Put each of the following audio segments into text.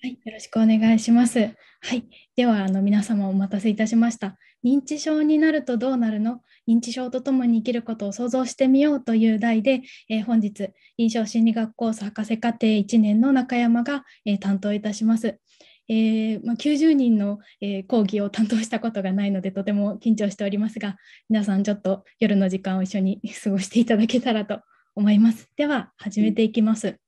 はい、よろしくお願いします。はい、ではあの皆様お待たせいたしました。認知症になるとどうなるの？認知症とともに生きることを想像してみようという題で、えー、本日臨床心理学コース博士課程1年の中山が、えー、担当いたします。えー、まあ、90人の、えー、講義を担当したことがないのでとても緊張しておりますが皆さんちょっと夜の時間を一緒に過ごしていただけたらと思います。では始めていきます。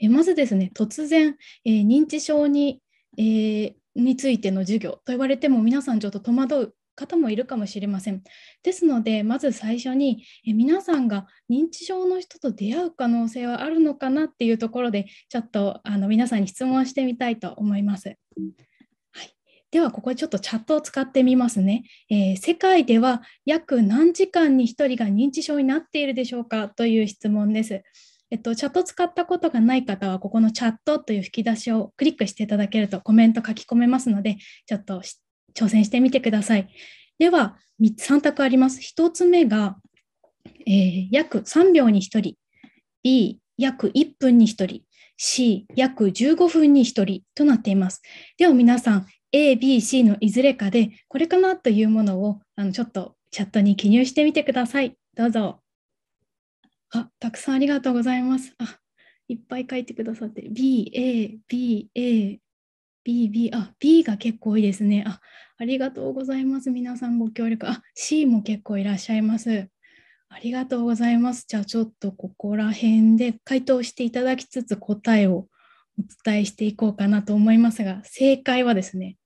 えまずですね突然、えー、認知症に、えー、についての授業と言われても皆さんちょっと戸惑う方もいるかもしれません。ですのでまず最初にえ皆さんが認知症の人と出会う可能性はあるのかなっていうところでちょっとあの皆さんに質問してみたいと思います。はい、ではここでちょっとチャットを使ってみますね、えー、世界では約何時間に1人が認知症になっているでしょうかという質問です。えっと、チャット使ったことがない方は、ここのチャットという引き出しをクリックしていただけるとコメント書き込めますので、ちょっと挑戦してみてください。では、3択あります。1つ目が、えー、約3秒に1人、B、約1分に1人、C、約15分に1人となっています。では皆さん、A、B、C のいずれかで、これかなというものをあのちょっとチャットに記入してみてください。どうぞ。あ、たくさんありがとうございます。あ、いっぱい書いてくださって、B、A、B、A、B、B、あ、B が結構多いですね。あ、ありがとうございます。皆さんご協力。あ、C も結構いらっしゃいます。ありがとうございます。じゃあちょっとここら辺で回答していただきつつ答えをお伝えしていこうかなと思いますが、正解はですね、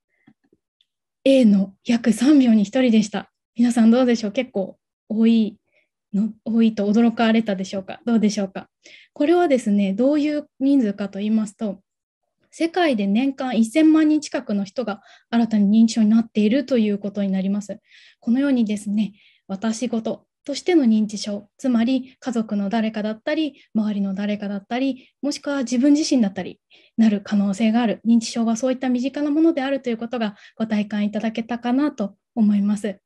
A の約3秒に1人でした。皆さんどうでしょう結構多いの多いと驚かれたでしょうかどうでしょうかこれはですねどういう人数かと言いますと世界で年間1000万人近くの人が新たに認知症になっているということになりますこのようにですね私事としての認知症つまり家族の誰かだったり周りの誰かだったりもしくは自分自身だったりなる可能性がある認知症はそういった身近なものであるということがご体感いただけたかなと思います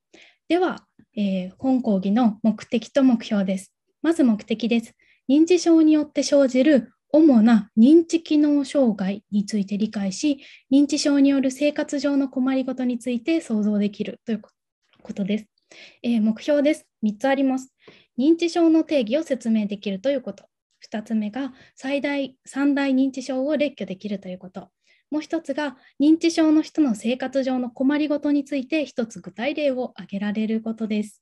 ではえー、本講義の目的と目標です。まず目的です。認知症によって生じる主な認知機能障害について理解し、認知症による生活上の困りごとについて想像できるということです。えー、目標です。3つあります。認知症の定義を説明できるということ。2つ目が最大3大認知症を列挙できるということ。もう一つが認知症の人の生活上の困りごとについて一つ具体例を挙げられることです。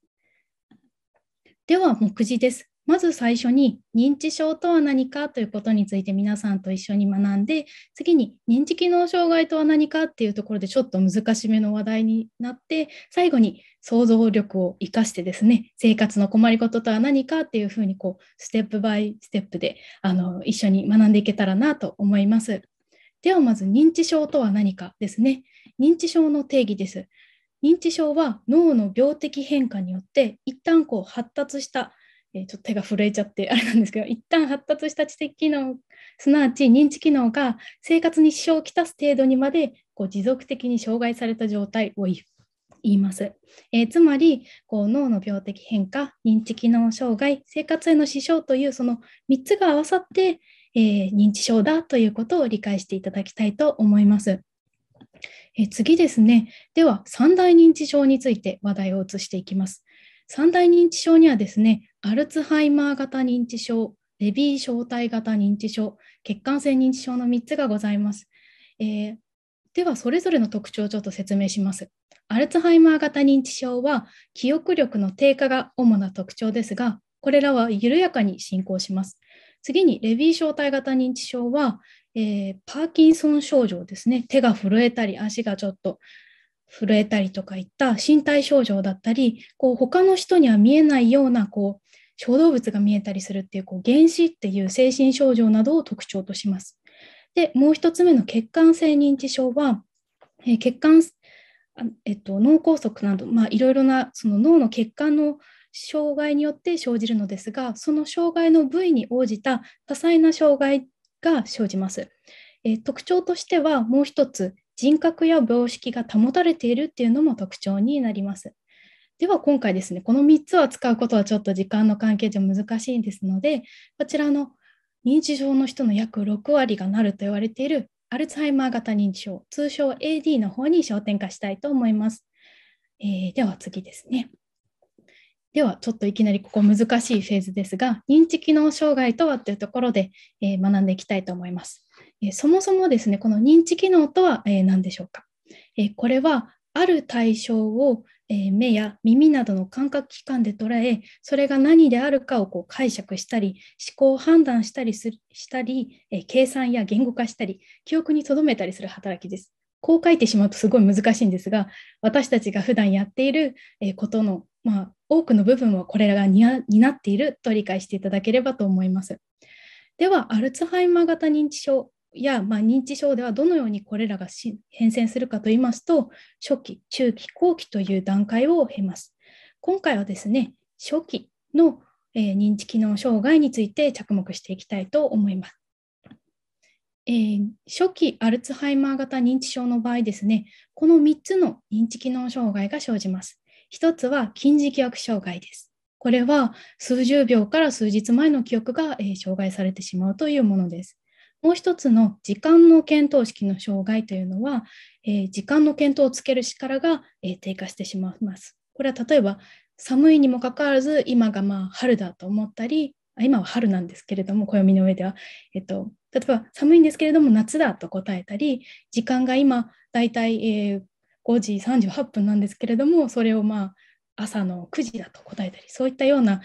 では目次です。まず最初に認知症とは何かということについて皆さんと一緒に学んで次に認知機能障害とは何かっていうところでちょっと難しめの話題になって最後に想像力を生かしてですね生活の困りごととは何かっていうふうにこうステップバイステップであの一緒に学んでいけたらなと思います。ではまず認知症とは何かですね。認知症の定義です。認知症は脳の病的変化によって一旦こう発達したえちょっと手が震えちゃってあれなんですけど一旦発達した知的機能すなわち認知機能が生活に支障をきたす程度にまでこう持続的に障害された状態を言います、えー、つまりこう脳の病的変化認知機能障害生活への支障というその3つが合わさって、えー、認知症だということを理解していただきたいと思います。えー、次ですね。では、三大認知症について話題を移していきます。三大認知症にはですね、アルツハイマー型認知症、レビー小体型認知症、血管性認知症の3つがございます。えー、では、それぞれの特徴をちょっと説明します。アルツハイマー型認知症は、記憶力の低下が主な特徴ですが、これらは緩やかに進行します。次にレビー小体型認知症は、えー、パーキンソン症状ですね。手が震えたり、足がちょっと震えたりとかいった身体症状だったり、こう他の人には見えないようなこう小動物が見えたりするっていうこう原子っていう精神症状などを特徴とします。で、もう1つ目の血管性認知症は、えー、血管えっと、脳梗塞など、いろいろなその脳の血管の障害によって生じるのですが、その障害の部位に応じた多彩な障害が生じます。え特徴としてはもう一つ、人格や病識が保たれているっていうのも特徴になります。では今回ですね、この3つは使うことはちょっと時間の関係で難しいんですので、こちらの認知症の人の約6割がなると言われているアルツハイマー型認知症、通称 AD の方に焦点化したいと思います。えー、では次ですね。ではちょっといきなりここ難しいフェーズですが認知機能障害とはというところで、えー、学んでいきたいと思います、えー、そもそもですねこの認知機能とは、えー、何でしょうか、えー、これはある対象を、え目や耳などの感覚器官で捉えそれが何であるかをこう解釈したり思考判断したりするしたり、え計算や言語化したり記憶に留めたりする働きですこう書いてしまうとすごい難しいんですが私たちが普段やっていることのまあ、多くの部分はこれらが担っていると理解していただければと思います。では、アルツハイマー型認知症や、まあ、認知症ではどのようにこれらが変遷するかといいますと、初期、中期、後期という段階を経ます。今回はですね、初期の、えー、認知機能障害について着目していきたいと思います。えー、初期アルツハイマー型認知症の場合ですね、この3つの認知機能障害が生じます。一つは筋磁気悪障害です。これは数十秒から数日前の記憶が、えー、障害されてしまうというものです。もう一つの時間の検討式の障害というのは、えー、時間の検討をつける力が、えー、低下してしまいます。これは例えば寒いにもかかわらず今がまあ春だと思ったり今は春なんですけれども暦の上では、えと、例えば寒いんですけれども夏だと答えたり時間が今だいたい、5時38分なんですけれどもそれをまあ朝の9時だと答えたりそういったような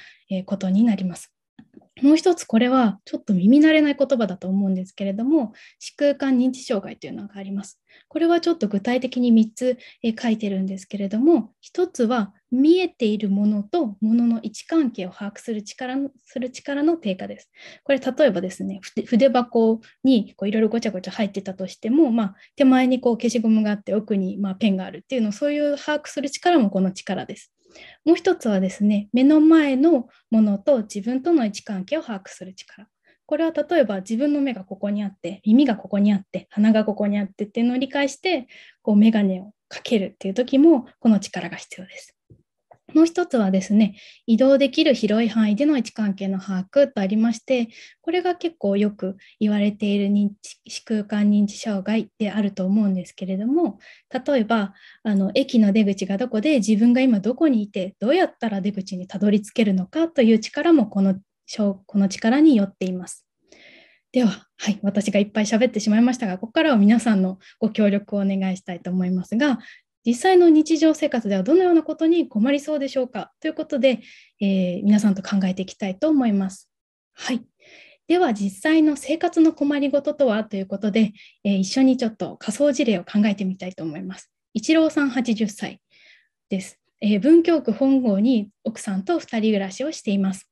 ことになります。もう一つこれはちょっと耳慣れない言葉だと思うんですけれども視空間認知障害というのがあります。これはちょっと具体的に3つ書いてるんですけれども1つは見えているものとものの位置関係を把握する力する力の低下です。これ例えばですね筆箱にいろいろごちゃごちゃ入ってたとしても、まあ、手前にこう消しゴムがあって奥にまペンがあるっていうのそういう把握する力もこの力です。もう一つはですね目の前のものと自分との位置関係を把握する力これは例えば自分の目がここにあって耳がここにあって鼻がここにあってっていうのを理解してこう眼鏡をかけるっていう時もこの力が必要です。もう一つはですね、移動できる広い範囲での位置関係の把握とありまして、これが結構よく言われている認知空間認知障害であると思うんですけれども、例えばあの駅の出口がどこで自分が今どこにいてどうやったら出口にたどり着けるのかという力もこのこの力によっています。では、はい、私がいっぱい喋ってしまいましたが、ここからは皆さんのご協力をお願いしたいと思いますが、実際の日常生活ではどのようなことに困りそうでしょうかということで、えー、皆さんと考えていきたいと思います。はい。では実際の生活の困りごととはということで、えー、一緒にちょっと仮想事例を考えてみたいと思います。一郎さん80歳です。えー、文京区本郷に奥さんと2人暮らしをしています。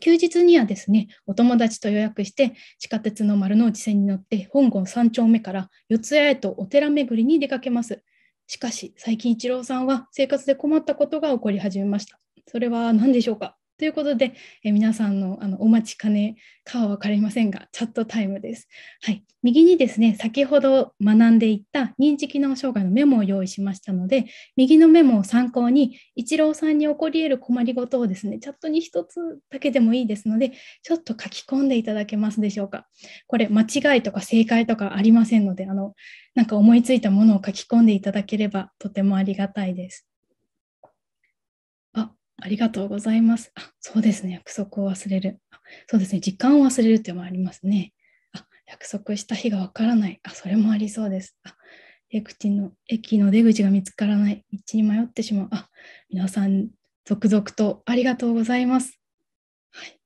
休日にはですね、お友達と予約して地下鉄の丸の内線に乗って本郷3丁目から四谷へとお寺巡りに出かけます。しかし、最近一郎さんは生活で困ったことが起こり始めました。それは何でしょうかということで、えー、皆さんのあのお待ちかねかは分かりませんが、チャットタイムです。はい、右にですね、先ほど学んでいった認知機能障害のメモを用意しましたので、右のメモを参考に、イチローさんに起こり得る困りごとをですね、チャットに1つだけでもいいですので、ちょっと書き込んでいただけますでしょうか。これ、間違いとか正解とかありませんので、あのなんか思いついたものを書き込んでいただければとてもありがたいです。ありがとうございます。あ、そうですね。約束を忘れる。そうですね。時間を忘れるってもありますね。あ、約束した日がわからない。あ、それもありそうです。あ、出口の、駅の出口が見つからない。道に迷ってしまう。あ、皆さん、続々とありがとうございます。はい。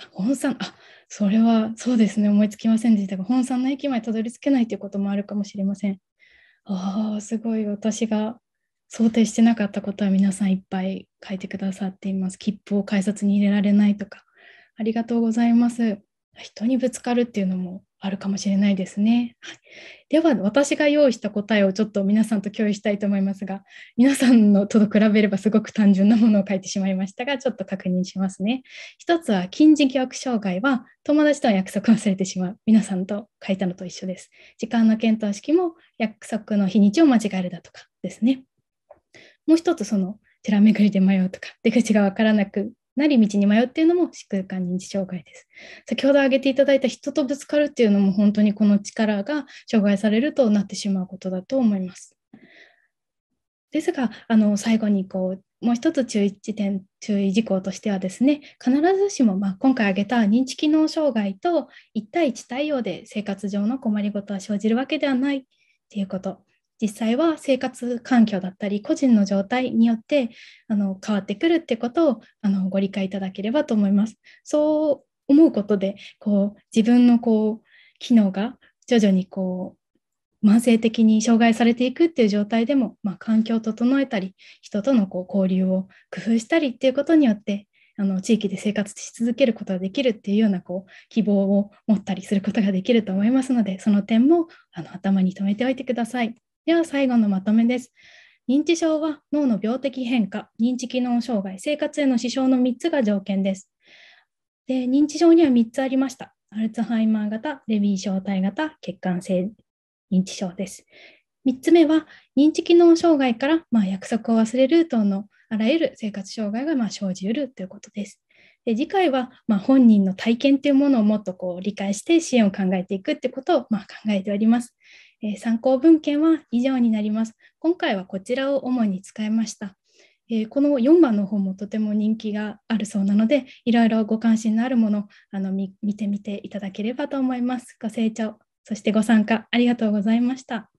あ、本さん、あ、それはそうですね。思いつきませんでしたが、本さんの駅までたどり着けないということもあるかもしれません。ああ、すごい。私が想定してなかったことは皆さんいっぱい書いてくださっています。切符を改札に入れられないとか、ありがとうございます。人にぶつかるっていうのもあるかもしれないですね。では、私が用意した答えをちょっと皆さんと共有したいと思いますが、皆さんのと比べればすごく単純なものを書いてしまいましたが、ちょっと確認しますね。一つは、近似記憶障害は友達との約束を忘れてしまう。皆さんと書いたのと一緒です。時間の検討式も約束の日にちを間違えるだとかですね。もう一つその寺巡りで迷うとか出口が分からなくなり道に迷うっていうのも視空間認知障害です。先ほど挙げていただいた人とぶつかるっていうのも本当にこの力が障害されるとなってしまうことだと思います。ですがあの最後にこうもう一つ注意点注意事項としてはですね必ずしも、まあ、今回挙げた認知機能障害と1対1対応で生活上の困りごとは生じるわけではないっていうこと実際は生活環境だったり個人の状態によってあの変わってくるってことをあのご理解いただければと思います。そう思うことでこう自分のこう機能が徐々にこう慢性的に障害されていくっていう状態でも、まあ、環境を整えたり人とのこう交流を工夫したりっていうことによってあの地域で生活し続けることができるっていうようなこう希望を持ったりすることができると思いますのでその点もあの頭に留めておいてください。では最後のまとめです。認知症は脳の病的変化、認知機能障害、生活への支障の3つが条件です。で認知症には3つありました。アルツハイマー型、レビー小体型、血管性認知症です。3つ目は認知機能障害から、まあ、約束を忘れる等のあらゆる生活障害がまあ生じうるということです。で次回はまあ本人の体験というものをもっとこう理解して支援を考えていくってことをまあ考えております。えー、参考文献は以上になります。今回はこちらを主に使いました。えー、この4番の方もとても人気があるそうなので、いろいろご関心のあるものあの見てみていただければと思います。ご清聴、そしてご参加ありがとうございました。